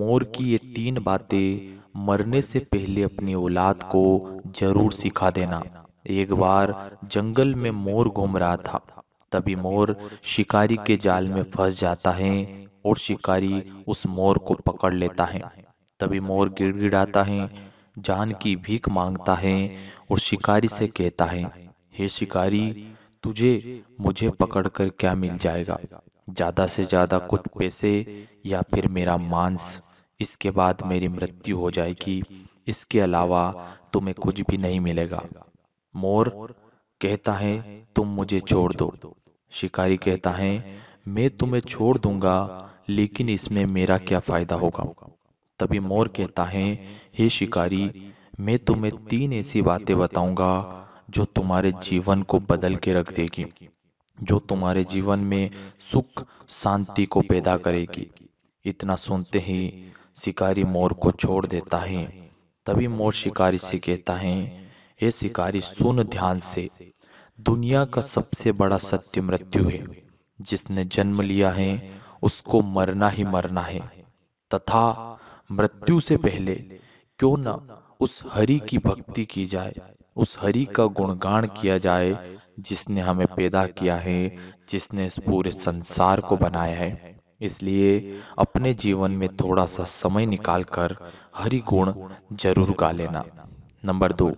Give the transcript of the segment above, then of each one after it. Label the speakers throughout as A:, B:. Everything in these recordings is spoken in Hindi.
A: मोर की ये तीन बातें मरने से पहले अपनी औलाद को जरूर सिखा देना एक बार जंगल में मोर घूम रहा था तभी मोर शिकारी के जाल में फंस जाता है और शिकारी उस मोर को पकड़ लेता है तभी मोर गिड़गिड़ाता है जान की भीख मांगता है और शिकारी से कहता है हे शिकारी तुझे मुझे पकड़कर क्या मिल जाएगा ज्यादा से ज्यादा कुछ पैसे या फिर मेरा मांस इसके बाद मेरी मृत्यु हो जाएगी इसके अलावा तुम्हें कुछ भी नहीं मिलेगा मोर कहता है तुम मुझे छोड़ दो शिकारी कहता है मैं तुम्हें छोड़ दूंगा लेकिन इसमें मेरा क्या फायदा होगा तभी मोर कहता है हे शिकारी मैं तुम्हें तीन ऐसी बातें बताऊंगा जो तुम्हारे जीवन को बदल के रख देगी जो तुम्हारे जीवन में सुख शांति को पैदा करेगी इतना सुनते ही शिकारी मोर को छोड़ देता है तभी मोर शिकारी से कहता है हे शिकारी सुन ध्यान से दुनिया का सबसे बड़ा सत्य मृत्यु है जिसने जन्म लिया है उसको मरना ही मरना है तथा मृत्यु से पहले क्यों न उस हरि की भक्ति की जाए उस हरि का गुणगान किया जाए जिसने हमें पैदा किया है जिसने इस पूरे संसार को बनाया है इसलिए अपने जीवन में थोड़ा सा समय निकालकर हरि गुण जरूर गा लेना नंबर दो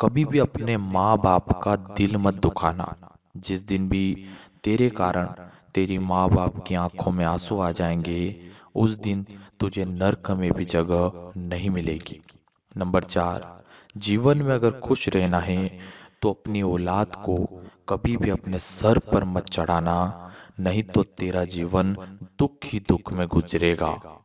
A: कभी भी अपने माँ बाप का दिल मत दुखाना जिस दिन भी तेरे कारण तेरी माँ बाप की आंखों में आंसू आ जाएंगे उस दिन तुझे नरक में भी जगह नहीं मिलेगी नंबर चार जीवन में अगर खुश रहना है तो अपनी औलाद को कभी भी अपने सर पर मत चढ़ाना नहीं तो तेरा जीवन दुख ही दुख में गुजरेगा